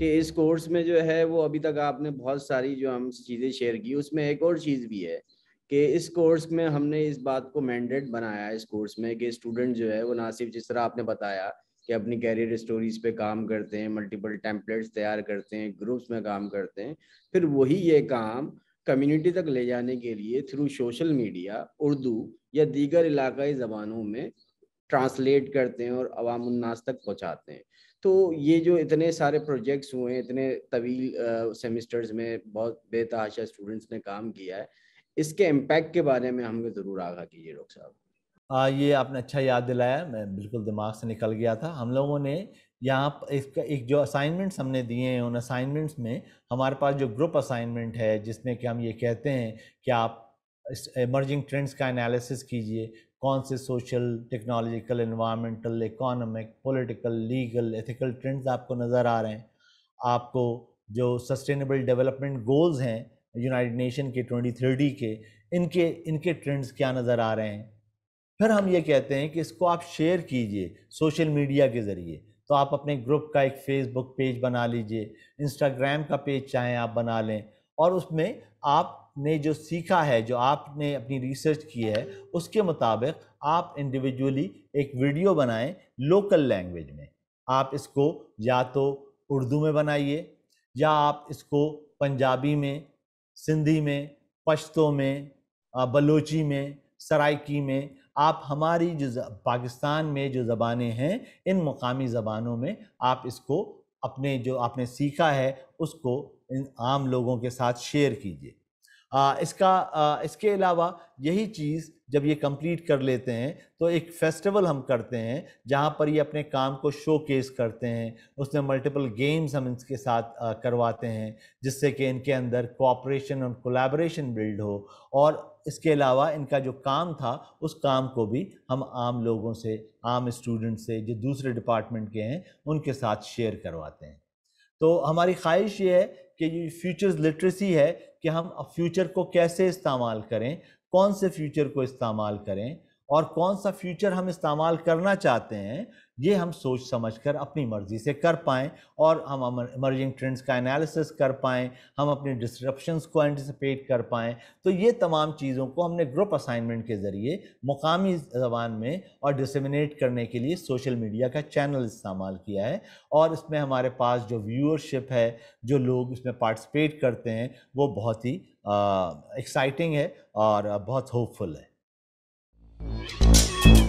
कि इस कोर्स में जो है वो अभी तक आपने बहुत सारी जो हम चीज़ें शेयर की उसमें एक और चीज़ भी है कि इस कोर्स में हमने इस बात को मैंडेट बनाया इस कोर्स में कि स्टूडेंट जो है वो ना सिर्फ जिस तरह आपने बताया कि अपनी कैरियर स्टोरीज पे काम करते हैं मल्टीपल टेम्पलेट्स तैयार करते हैं ग्रुप्स में काम करते हैं फिर वही ये काम कम्युनिटी तक ले जाने के लिए थ्रू सोशल मीडिया उर्दू या दीगर इलाकई ज़बानों में ट्रांसलेट करते हैं और अवाम उन्नास तक पहुँचाते हैं तो ये जो इतने सारे प्रोजेक्ट्स हुए हैं इतने तवील सेमिस्टर्स में बहुत बेतहाशा स्टूडेंट्स ने काम किया है इसके इम्पेक्ट के बारे में हमें ज़रूर आगा कीजिए डॉक्टर साहब हाँ, ये आपने अच्छा याद दिलाया मैं बिल्कुल दिमाग से निकल गया था हम लोगों ने यहाँ इसका एक जो असाइनमेंट्स हमने दिए हैं उन असाइनमेंट्स में हमारे पास जो ग्रुप असाइनमेंट है जिसमें कि हम ये कहते हैं कि आप इमर्जिंग ट्रेंड्स का एनालिसिस कीजिए कौन से social technological environmental economic political legal ethical trends आपको नज़र आ रहे हैं आपको जो सस्टेनेबल डेवलपमेंट गोल्स हैं यूनाइटेड नेशन के ट्वेंटी थर्टी के इनके इनके ट्रेंड्स क्या नज़र आ रहे हैं फिर हम ये कहते हैं कि इसको आप शेयर कीजिए सोशल मीडिया के ज़रिए तो आप अपने ग्रुप का एक फेसबुक पेज बना लीजिए इंस्टाग्राम का पेज चाहें आप बना लें और उसमें आप आपने जो सीखा है जो आपने अपनी रिसर्च की है उसके मुताबिक आप इंडिविजुअली एक वीडियो बनाएं लोकल लैंग्वेज में आप इसको या तो उर्दू में बनाइए या आप इसको पंजाबी में सिंधी में पश्तो में बलोची में सराइकी में आप हमारी जो पाकिस्तान में जो ज़बानें हैं इन मकामी ज़बानों में आप इसको अपने जो आपने सीखा है उसको इन आम लोगों के साथ शेयर कीजिए इसका आ, इसके अलावा यही चीज़ जब ये कंप्लीट कर लेते हैं तो एक फेस्टिवल हम करते हैं जहाँ पर ये अपने काम को शो केस करते हैं उसमें मल्टीपल गेम्स हम इनके साथ आ, करवाते हैं जिससे कि इनके अंदर कोऑपरेशन और कोलैबोरेशन बिल्ड हो और इसके अलावा इनका जो काम था उस काम को भी हम आम लोगों से आम स्टूडेंट से जो दूसरे डिपार्टमेंट के हैं उनके साथ शेयर करवाते हैं तो हमारी ख्वाहिश ये है कि ये फ्यूचर्स लिटरेसी है कि हम फ्यूचर को कैसे इस्तेमाल करें कौन से फ्यूचर को इस्तेमाल करें और कौन सा फ्यूचर हम इस्तेमाल करना चाहते हैं ये हम सोच समझ कर अपनी मर्ज़ी से कर पाएँ और हम इमर्जिंग ट्रेंड्स का एनालिसिस कर पाएँ हम अपने डिस्क्रप्शन को एंटिसिपेट कर पाएँ तो ये तमाम चीज़ों को हमने ग्रुप असाइनमेंट के ज़रिए मुकामी ज़बान में और डिसमिनेट करने के लिए सोशल मीडिया का चैनल इस्तेमाल किया है और इसमें हमारे पास जो व्यूअरशिप है जो लोग इसमें पार्टिसिपेट करते हैं वो बहुत ही एक्साइटिंग है और बहुत होपफुल है Música